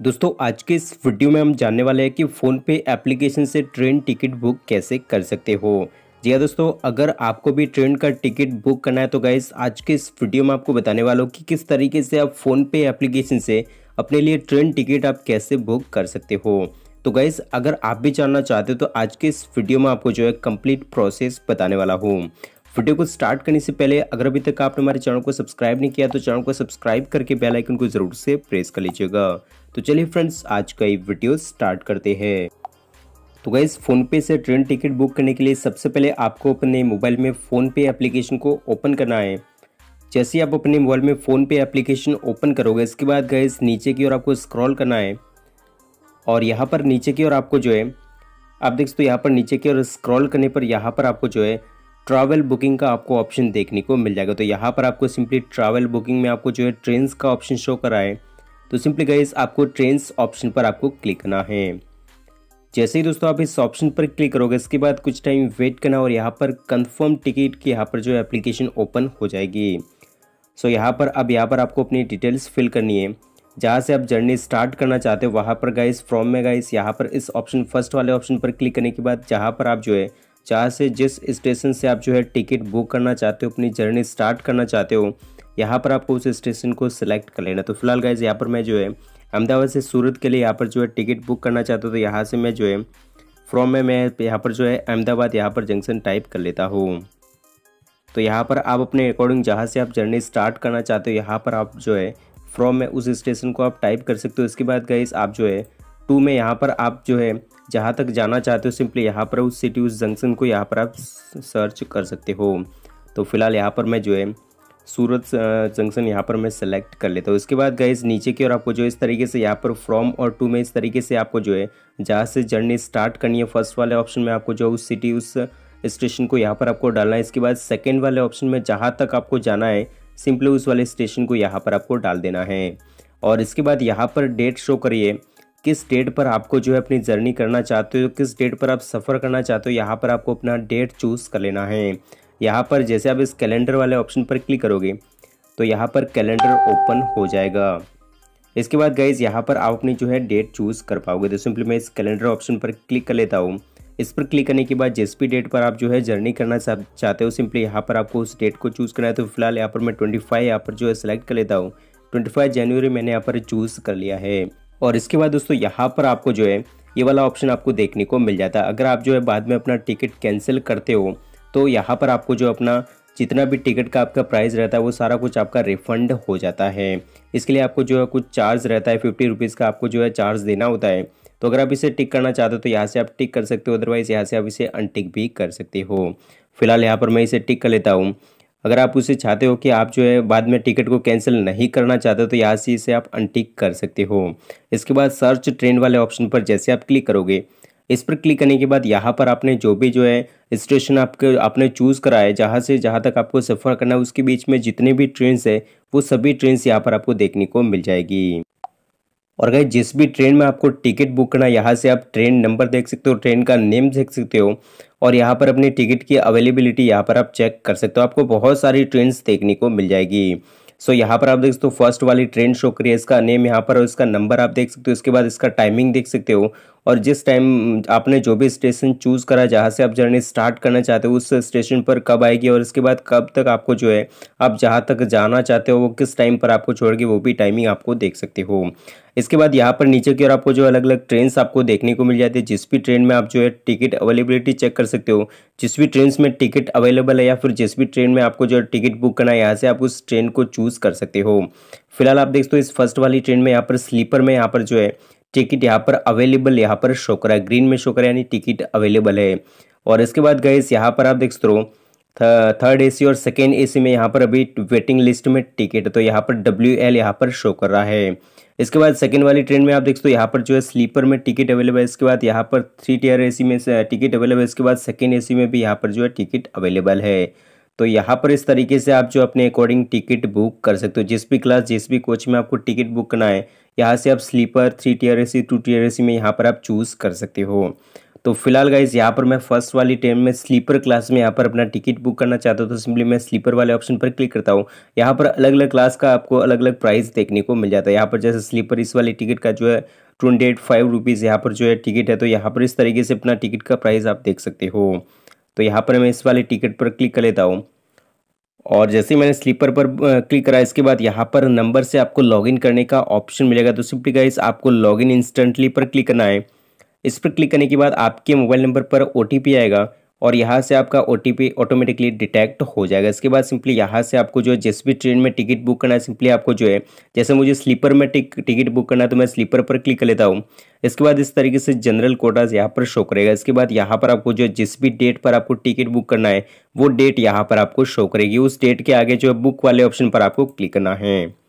दोस्तों आज के इस वीडियो में हम जानने वाले हैं कि फ़ोनपे एप्लीकेशन से ट्रेन टिकट बुक कैसे कर सकते हो जी हाँ दोस्तों अगर आपको भी ट्रेन का टिकट बुक करना है तो गाइस आज के इस वीडियो में आपको बताने वाला हूँ कि किस तरीके से आप फ़ोनपे एप्लीकेशन से अपने लिए ट्रेन टिकट आप कैसे बुक कर सकते हो तो गाइस अगर आप भी जानना चाहते हो तो आज के इस वीडियो में आपको जो है कंप्लीट प्रोसेस बताने वाला हूँ वीडियो को स्टार्ट करने से पहले अगर अभी तक आपने हमारे चैनल को सब्सक्राइब नहीं किया तो चैनल को सब्सक्राइब करके बेल आइकन को जरूर से प्रेस कर लीजिएगा तो चलिए फ्रेंड्स आज का ये वीडियो स्टार्ट करते हैं तो गैस फ़ोनपे से ट्रेन टिकट बुक करने के लिए सबसे पहले आपको अपने मोबाइल में फ़ोनपे एप्लीकेशन को ओपन करना है जैसे आप अपने मोबाइल में फ़ोनपे एप्लीकेशन ओपन करोगे इसके बाद गैस नीचे की ओर आपको स्क्रॉल करना है और यहाँ पर नीचे की ओर आपको जो है आप देख सकते हो यहाँ पर नीचे की ओर स्क्रॉल करने पर यहाँ पर आपको जो है ट्रैवल बुकिंग का आपको ऑप्शन देखने को मिल जाएगा तो यहाँ पर आपको सिंपली ट्रैवल बुकिंग में आपको जो है ट्रेन का ऑप्शन शो करा है तो सिंपली गाइज आपको ट्रेन ऑप्शन पर आपको क्लिक करना है जैसे ही दोस्तों आप इस ऑप्शन पर क्लिक करोगे इसके बाद कुछ टाइम वेट करना और यहाँ पर कंफर्म टिकट की यहाँ पर जो एप्लीकेशन ओपन हो जाएगी सो so, यहाँ पर अब यहाँ पर आपको अपनी डिटेल्स फिल करनी है जहाँ से आप जर्नी स्टार्ट करना चाहते हो वहाँ पर गाइस फ्रॉम में गाइस यहाँ पर इस ऑप्शन फर्स्ट वाले ऑप्शन पर क्लिक करने के बाद जहाँ पर आप जो है जहाँ से जिस स्टेशन से आप जो है टिकट बुक करना चाहते हो अपनी जर्नी स्टार्ट करना चाहते हो यहाँ पर आपको उस स्टेशन को सिलेक्ट कर लेना तो फिलहाल गाइज यहाँ पर मैं जो है अहमदाबाद से सूरत के लिए यहाँ पर जो है टिकट बुक करना चाहता हूँ तो यहाँ से मैं जो है फ्रॉम में मैं यहाँ पर जो है अहमदाबाद यहाँ पर जंक्शन टाइप कर लेता हूँ तो यहाँ पर आप अपने अकॉर्डिंग जहाँ से आप जर्नी स्टार्ट करना चाहते हो यहाँ पर आप जो है फ्रॉम में उस स्टेशन को आप टाइप कर सकते हो इसके बाद गई आप जो है टू में यहाँ पर आप जो है जहाँ तक जाना चाहते हो सिंपली यहाँ पर उस सिटी उस जंक्शन को यहाँ पर आप सर्च कर सकते हो तो फिलहाल यहाँ पर मैं जो है सूरत जंक्शन यहाँ पर मैं सेलेक्ट कर लेता हूँ इसके बाद गए नीचे की ओर आपको जो इस तरीके से यहाँ पर फ्रॉम और टू में इस तरीके से आपको जो है जहाँ से जर्नी स्टार्ट करनी है फर्स्ट वाले ऑप्शन में आपको जो उस सिटी उस स्टेशन को यहाँ पर आपको डालना है इसके बाद सेकेंड वाले ऑप्शन में जहाँ तक आपको जाना है सिंपली उस वाले स्टेशन को यहाँ पर आपको डाल देना है और इसके बाद यहाँ पर डेट शो करिए किस डेट पर आपको जो है अपनी जर्नी करना चाहते हो किस डेट पर आप सफ़र करना चाहते हो यहाँ पर आपको अपना डेट चूज़ कर लेना है यहाँ पर जैसे आप इस कैलेंडर वाले ऑप्शन पर क्लिक करोगे तो यहाँ पर कैलेंडर ओपन हो जाएगा इसके बाद गाइज यहाँ पर आप अपनी जो है डेट चूज़ कर पाओगे तो सिंपली मैं इस कैलेंडर ऑप्शन पर क्लिक कर लेता हूँ इस पर क्लिक करने के बाद जिस भी डेट पर आप जो है जर्नी करना चाहते हो सिंपली यहाँ पर आपको उस डेट को चूज़ करना है तो फिलहाल यहाँ पर मैं ट्वेंटी फाइव यहाँ पर जो है सिलेक्ट कर लेता हूँ ट्वेंटी फाइव जनवरी मैंने यहाँ पर चूज़ कर लिया है और इसके बाद दोस्तों यहाँ पर आपको जो है ये वाला ऑप्शन आपको देखने को मिल जाता है अगर आप जो है बाद में अपना टिकट कैंसिल करते हो तो यहाँ पर आपको जो अपना जितना भी टिकट का आपका प्राइस रहता है वो सारा कुछ आपका रिफंड हो जाता है इसके लिए आपको जो है कुछ चार्ज रहता है फिफ्टी रुपीज़ का आपको जो है चार्ज देना होता है तो अगर आप इसे टिक करना चाहते हो तो यहाँ से आप टिक कर सकते हो अदरवाइज़ यहाँ से आप इसे अनटिक भी कर सकते हो फिलहाल यहाँ पर मैं इसे टिक कर लेता हूँ अगर आप उसे चाहते हो कि आप जो है बाद में टिकट को कैंसिल नहीं करना चाहते तो यहाँ से इसे आप अनटिक कर सकते हो इसके बाद सर्च ट्रेंड वाले ऑप्शन पर जैसे आप क्लिक करोगे इस पर क्लिक करने के बाद यहाँ पर आपने जो भी जो है स्टेशन आपके आपने चूज़ करा है जहाँ से जहाँ तक आपको सफ़र करना है उसके बीच में जितने भी ट्रेन है वो सभी ट्रेन यहाँ पर आपको देखने को मिल जाएगी और गए जिस भी ट्रेन में आपको टिकट बुक करना यहाँ से आप ट्रेन नंबर देख सकते हो ट्रेन का नेम देख सकते हो और यहाँ पर अपनी टिकट की अवेलेबिलिटी यहाँ पर आप चेक कर सकते हो आपको बहुत सारी ट्रेन देखने को मिल जाएगी सो so, यहाँ पर आप देख सकते हो फर्स्ट वाली ट्रेन शो करिए इसका नेम यहाँ पर और इसका नंबर आप देख सकते हो इसके बाद इसका टाइमिंग देख सकते हो और जिस टाइम आपने जो भी स्टेशन चूज़ करा जहाँ से आप जर्नी स्टार्ट करना चाहते हो उस स्टेशन पर कब आएगी और इसके बाद कब तक आपको जो है आप जहाँ तक जाना चाहते हो वो किस टाइम पर आपको छोड़ेगी वो भी टाइमिंग आपको देख सकते हो इसके बाद यहाँ पर नीचे की ओर आपको जो अलग अलग ट्रेन आपको देखने को मिल जाती है जिस भी ट्रेन में आप जो है टिकट अवेलेबिलिटी चेक कर सकते हो जिस भी ट्रेन में टिकट अवेलेबल है या फिर जिस भी ट्रेन में आपको जो है टिकट बुक करना है यहाँ से आप उस ट्रेन को चूज़ कर सकते हो फिलहाल आप देखते हो इस फर्स्ट वाली ट्रेन में यहाँ पर स्लीपर में यहाँ पर जो है टिकट यहाँ पर अवेलेबल यहाँ पर शो करा है ग्रीन में शो करा यानी टिकट अवेलेबल है और इसके बाद गैस यहाँ पर आप देख सकते हो थर्ड एसी और सेकेंड एसी में यहाँ पर अभी वेटिंग लिस्ट में टिकट तो यहाँ पर डब्ल्यू एल यहाँ पर शो कर रहा है इसके बाद सेकेंड वाली ट्रेन में आप देख सकते हो यहाँ पर जो है स्लीपर में टिकट अवेलेबल है इसके बाद यहाँ पर थ्री टीयर ए में टिकट अवेलेबल है इसके बाद सेकेंड ए में भी यहाँ पर जो है टिकट अवेलेबल है तो यहाँ पर इस तरीके से आप जो अपने अकॉर्डिंग टिकट बुक कर सकते हो जिस भी क्लास जिस भी कोच में आपको टिकट बुक करना है यहाँ से आप sleeper three tier A C two tier A C में यहाँ पर आप चूज़ कर सकते हो तो फिलहाल गाइज यहाँ पर मैं फर्स्ट वाली ट्रेन में स्लीपर क्लास में यहाँ पर अपना टिकट बुक करना चाहता हूँ तो सिंपली मैं स्लीपर वाले ऑप्शन पर क्लिक करता हूँ यहाँ पर अलग अलग क्लास का आपको अलग अलग प्राइस देखने को मिल जाता है यहाँ पर जैसे स्लीपर इस वाली टिकट का जो है ट्वेंटी एट फाइव रुपीज़ यहाँ पर जो है टिकट है तो यहाँ पर इस तरीके से अपना टिकट का प्राइस आप देख सकते हो तो यहाँ पर मैं इस वाले टिकट पर क्लिक कर लेता हूँ और जैसे मैंने स्लीपर पर क्लिक करा इसके बाद यहाँ पर नंबर से आपको लॉगिन करने का ऑप्शन मिलेगा तो सिंपली गाइस आपको लॉगिन इंस्टेंटली पर क्लिक करना है इस पर क्लिक करने के बाद आपके मोबाइल नंबर पर ओ आएगा और यहाँ से आपका ओ ऑटोमेटिकली डिटेक्ट हो जाएगा इसके बाद सिंपली यहाँ से आपको जो है जिस भी ट्रेन में टिकट बुक करना है सिंपली आपको जो है जैसे मुझे स्लीपर में टिकट बुक करना है तो मैं स्लीपर पर क्लिक कर लेता हूँ इसके बाद इस तरीके से जनरल कोटाज यहाँ पर शो करेगा इसके बाद यहाँ पर आपको जो जिस भी डेट पर आपको टिकट बुक करना है वो डेट यहाँ पर आपको शो करेगी उस डेट के आगे जो है बुक वाले ऑप्शन पर आपको क्लिक करना है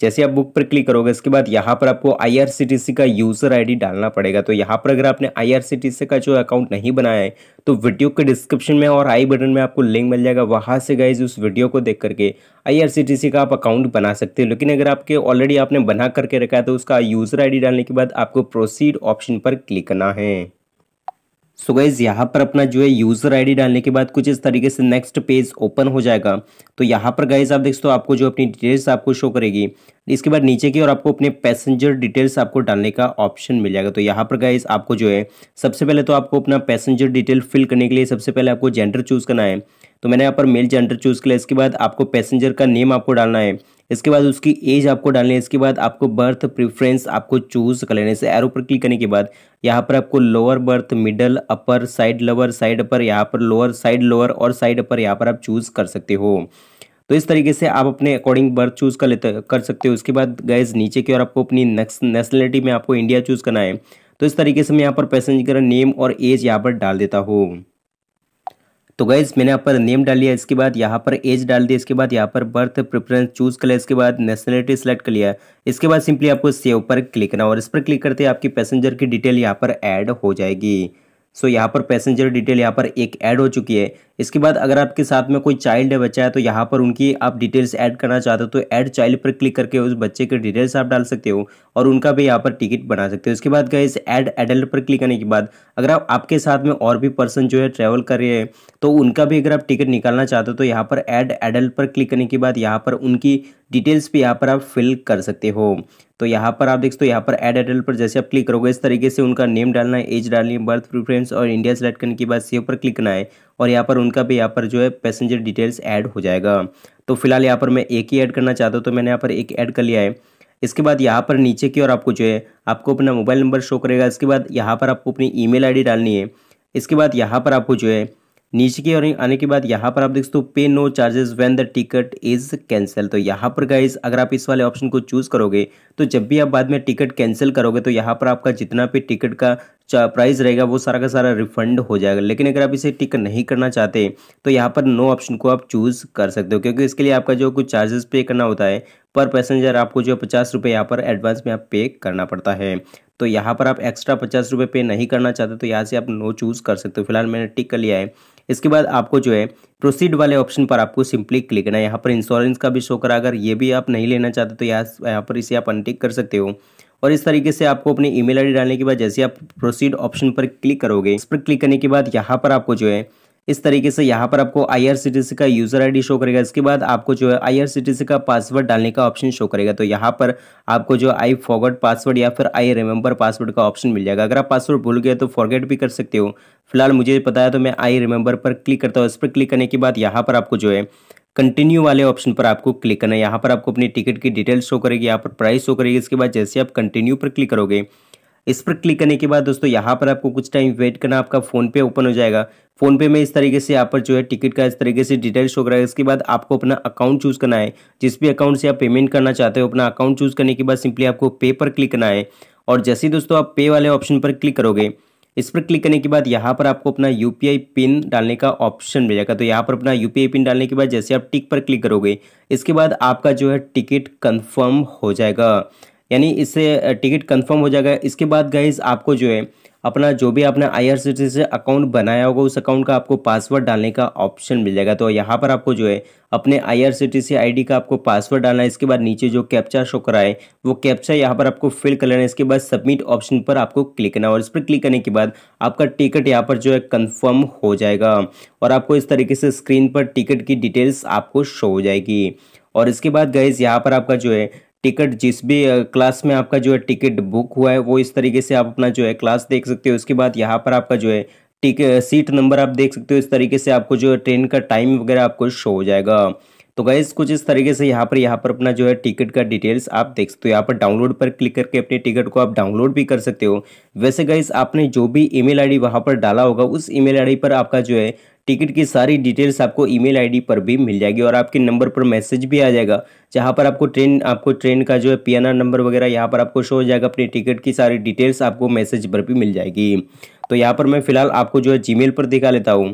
जैसे आप बुक पर क्लिक करोगे इसके बाद यहाँ पर आपको आईआरसीटीसी का यूज़र आईडी डालना पड़ेगा तो यहाँ पर अगर आपने आईआरसीटीसी का जो अकाउंट नहीं बनाया है तो वीडियो के डिस्क्रिप्शन में और आई बटन में आपको लिंक मिल जाएगा वहाँ से गए उस वीडियो को देख करके आईआरसीटीसी का आप अकाउंट बना सकते हो लेकिन अगर आपके ऑलरेडी आपने बना करके रखा है तो उसका यूज़र आई डालने के बाद आपको प्रोसीड ऑप्शन पर क्लिक करना है सो गाइज़ यहाँ पर अपना जो है यूज़र आईडी डालने के बाद कुछ इस तरीके से नेक्स्ट पेज ओपन हो जाएगा तो यहाँ पर गाइज़ आप देखते हो आपको जो अपनी डिटेल्स आपको शो करेगी इसके बाद नीचे की और आपको अपने पैसेंजर डिटेल्स आपको डालने का ऑप्शन मिल जाएगा तो यहाँ पर गाइज आपको जो है सबसे पहले तो आपको अपना पैसेंजर डिटेल फिल करने के लिए सबसे पहले आपको जेंडर चूज़ करना है तो मैंने यहाँ पर मेल जेंडर चूज़ किया इसके बाद आपको पैसेंजर का नेम आपको डालना है इसके बाद उसकी एज आपको डालनी है इसके बाद आपको बर्थ प्रिफ्रेंस आपको चूज कर लेने से एरो पर क्लिक करने के बाद यहाँ पर आपको lower berth middle upper side lower side upper यहाँ पर लोअर साइड लोअर और साइड अपर यहाँ पर आप चूज कर सकते हो तो इस तरीके से आप अपने अकॉर्डिंग बर्थ चूज कर लेते कर सकते हो उसके बाद गैस नीचे की ओर आपको अपनी नेशनलिटी में आपको इंडिया चूज करना है तो इस तरीके से मैं यहाँ पर पैसेंजर नेम और एज यहाँ पर डाल देता हूँ तो गाइज मैंने यहाँ पर नेम डाल लिया इसके बाद यहाँ पर एज डाल दिया इसके बाद यहाँ पर बर्थ प्रेफरेंस चूज कर लिया इसके बाद नेशनलिटी सेलेक्ट कर लिया इसके बाद सिंपली आपको सेव पर क्लिक करना और इस पर क्लिक करते आपकी पैसेंजर की डिटेल यहाँ पर ऐड हो जाएगी सो so, यहाँ पर पैसेंजर डिटेल यहाँ पर एक ऐड हो चुकी है इसके बाद अगर आपके साथ में कोई चाइल्ड है बच्चा है तो यहाँ पर उनकी आप डिटेल्स ऐड करना चाहते हो तो ऐड चाइल्ड पर क्लिक करके उस बच्चे के डिटेल्स आप डाल सकते हो और उनका भी यहाँ पर टिकट बना सकते हो इसके बाद गए ऐड एडल्ट पर क्लिक करने के बाद अगर आप आपके साथ में और भी पर्सन जो है ट्रैवल कर रहे हैं तो उनका भी अगर आप टिकट निकालना चाहते हो तो यहाँ पर ऐड एडल्ट पर क्लिक करने के बाद यहाँ पर उनकी डिटेल्स भी यहाँ पर आप फिल कर सकते हो तो यहाँ पर आप देख सकते हो यहाँ पर एड एडल्ट पर जैसे आप क्लिक करोगे इस तरीके से उनका नेम डालना है एज डालनी है बर्थ प्रिफ्रेंस और इंडिया सेलेक्ट करने के बाद सेव पर क्लिक करना है और यहाँ पर उनका भी यहाँ पर जो है पैसेंजर डिटेल्स ऐड हो जाएगा तो फिलहाल यहाँ पर मैं एक ही ऐड करना चाहता हूँ तो मैंने यहाँ पर एक ऐड कर लिया है इसके बाद यहाँ पर नीचे की ओर आपको जो है आपको अपना मोबाइल नंबर शो करेगा इसके बाद यहाँ पर आपको अपनी ईमेल आईडी डालनी है इसके बाद यहाँ पर आपको जो है नीचे की ओर आने के बाद यहाँ पर आप देख सकते हो pay no charges when the ticket is cancel तो यहाँ पर गाइज अगर आप इस वाले ऑप्शन को चूज करोगे तो जब भी आप बाद में टिकट कैंसिल करोगे तो यहाँ पर आपका जितना भी टिकट का प्राइस रहेगा वो सारा का सारा रिफंड हो जाएगा लेकिन अगर आप इसे टिक नहीं करना चाहते तो यहाँ पर नो ऑप्शन को आप चूज़ कर सकते हो क्योंकि इसके लिए आपका जो कुछ चार्जेस पे करना होता है पर पैसेंजर आपको जो पचास रुपये यहाँ पर एडवांस में आप पे करना पड़ता है तो यहाँ पर आप एक्स्ट्रा पचास रुपये पे नहीं करना चाहते तो यहाँ से आप नो चूज़ कर सकते हो फिलहाल मैंने टिक कर लिया है इसके बाद आपको जो है प्रोसीड वाले ऑप्शन पर आपको सिंपली क्लिक करना है यहाँ पर इंश्योरेंस का भी शो करा अगर ये भी आप नहीं लेना चाहते तो यहाँ यहाँ पर इसे आप अनटिक कर सकते हो और इस तरीके से आपको अपनी ईमेल आईडी डालने के बाद जैसे आप प्रोसीड ऑप्शन पर क्लिक करोगे इस पर क्लिक करने के बाद यहाँ पर आपको जो है इस तरीके से यहाँ पर आपको सी का यूज़र आईडी शो करेगा इसके बाद आपको जो है सी का पासवर्ड डालने का ऑप्शन शो करेगा तो यहाँ पर आपको जो आई फॉरगेट पासवर्ड या फिर आई रिमेंबर पासवर्ड का ऑप्शन मिल जाएगा अगर आप पासवर्ड भूल गए तो फॉरगेट भी कर सकते हो फिलहाल मुझे पता है तो मैं आई रिमेंबर पर क्लिक करता हूँ इस पर क्लिक करने के बाद यहाँ पर आपको जो है कंटिन्यू वाले ऑप्शन पर आपको क्लिक करना है यहाँ पर आपको अपनी टिकट की डिटेल्स शो करेगी यहाँ पर प्राइस शो करेगी इसके बाद जैसे आप कंटिन्यू पर क्लिक करोगे इस पर क्लिक करने के बाद दोस्तों यहाँ पर आपको कुछ टाइम वेट करना आपका फोन पे ओपन हो जाएगा फोन पे में इस तरीके से यहाँ पर जो है टिकट का इस तरीके से डिटेल शो कराएगा इसके बाद आपको अपना अकाउंट चूज करना है जिस भी अकाउंट से आप पेमेंट करना चाहते हो अपना अकाउंट चूज करने के बाद सिंपली आपको पे पर क्लिक करना है और जैसे ही दोस्तों आप पे वाले ऑप्शन पर क्लिक करोगे इस पर क्लिक करने के बाद यहाँ पर आपको अपना यू पिन डालने का ऑप्शन मिल जाएगा तो यहाँ पर अपना यू पिन डालने के बाद जैसे आप टिक पर क्लिक करोगे इसके बाद आपका जो है टिकट कन्फर्म हो जाएगा यानी इससे टिकट कन्फर्म हो जाएगा इसके बाद गाइज आपको जो है अपना जो भी आपने आई से अकाउंट बनाया होगा उस अकाउंट का आपको पासवर्ड डालने का ऑप्शन मिल जाएगा तो यहाँ पर आपको जो है अपने आई आर डी का आपको पासवर्ड डालना है इसके बाद नीचे जो कैप्चा शो कराए वो कैप्चा यहाँ पर आपको फिल कर लेना है इसके बाद सबमिट ऑप्शन पर आपको क्लिक करना और इस पर क्लिक करने के बाद आपका टिकट यहाँ पर जो है कन्फर्म हो जाएगा और आपको इस तरीके से स्क्रीन पर टिकट की डिटेल्स आपको शो हो जाएगी और इसके बाद गैस यहाँ पर आपका जो है टिकट जिस भी क्लास में आपका जो है टिकट बुक हुआ है वो इस तरीके से आप अपना जो है क्लास देख सकते हो उसके बाद यहाँ पर आपका जो है टिक सीट नंबर आप देख सकते हो इस तरीके से आपको जो है ट्रेन का टाइम वगैरह आपको शो हो जाएगा तो गाइज कुछ इस तरीके से यहाँ पर यहाँ पर अपना जो है टिकट का डिटेल्स आप देख सकते हो यहाँ पर डाउनलोड पर क्लिक करके अपने टिकट को आप डाउनलोड भी कर सकते हो वैसे गाइज आपने जो भी ईमेल आईडी वहाँ पर डाला होगा उस ईमेल आईडी पर आपका जो है टिकट की सारी डिटेल्स आपको ईमेल आईडी पर भी मिल जाएगी और आपके नंबर पर मैसेज भी आ जाएगा जहाँ पर आपको ट्रेन आपको ट्रेन का जो है पी नंबर वगैरह यहाँ पर आपको शो हो जाएगा अपनी टिकट की सारी डिटेल्स आपको मैसेज पर भी मिल जाएगी तो यहाँ पर मैं फिलहाल आपको जो है जी पर दिखा लेता हूँ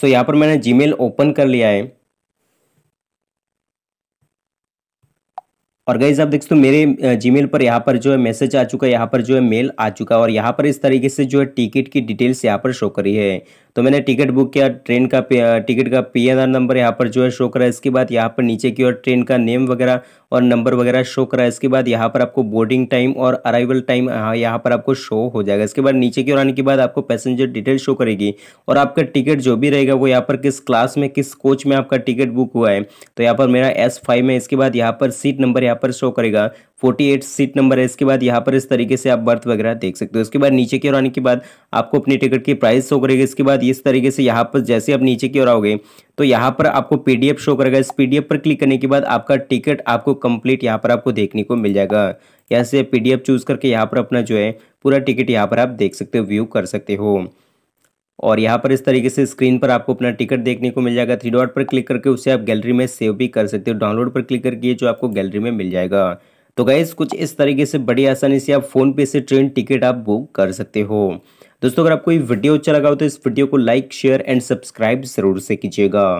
सो यहाँ पर मैंने जीमेल ओपन कर लिया है और गाइज आप देख सकते हो मेरे जीमेल पर यहाँ पर जो है मैसेज आ चुका है यहाँ पर जो है मेल आ चुका है और यहाँ पर इस तरीके से जो है टिकट की डिटेल्स यहाँ पर शो करी है तो मैंने टिकट बुक किया ट्रेन का टिकट का पी नंबर यहाँ पर जो है शो करा इसके बाद यहाँ पर नीचे की ओर ट्रेन का नेम वगैरह और नंबर वगैरह शो करा इसके बाद यहाँ पर आपको बोर्डिंग टाइम और अराइवल टाइम हाँ, यहाँ पर आपको शो हो जाएगा इसके बाद नीचे की ओर आने के बाद आपको पैसेंजर डिटेल शो करेगी और आपका टिकट जो भी रहेगा वो यहाँ पर किस क्लास में किस कोच में आपका टिकट बुक हुआ है तो यहाँ पर मेरा एस फाइव है इसके बाद यहाँ पर सीट नंबर यहाँ पर शो करेगा फोर्टी एट सीट नंबर है इसके बाद यहाँ पर इस तरीके से आप बर्थ वगैरह देख सकते हो इसके बाद नीचे की ओर आने के बाद आपको अपनी टिकट की प्राइस शो करेगी इसके बाद इस तरीके से यहाँ पर जैसे आप नीचे की ओर आओगे तो यहाँ पर आपको पीडीएफ शो करेगा इस पीडीएफ पर क्लिक करने के बाद आपका टिकट आपको कंप्लीट यहाँ पर आपको देखने को मिल जाएगा यहाँ से पीडीएफ चूज करके यहाँ पर अपना जो है पूरा टिकट यहाँ पर आप देख सकते हो व्यू कर सकते हो और यहाँ पर इस तरीके से स्क्रीन पर आपको अपना टिकट देखने को मिल जाएगा थ्री डॉट पर क्लिक करके उसे आप गैलरी में सेव भी कर सकते हो डाउनलोड पर क्लिक करके जो आपको गैलरी में मिल जाएगा तो गाइज कुछ इस तरीके से बड़ी आसानी से आप फ़ोनपे से ट्रेन टिकट आप बुक कर सकते हो दोस्तों अगर आपको ये वीडियो अच्छा लगा हो तो इस वीडियो को लाइक शेयर एंड सब्सक्राइब ज़रूर से कीजिएगा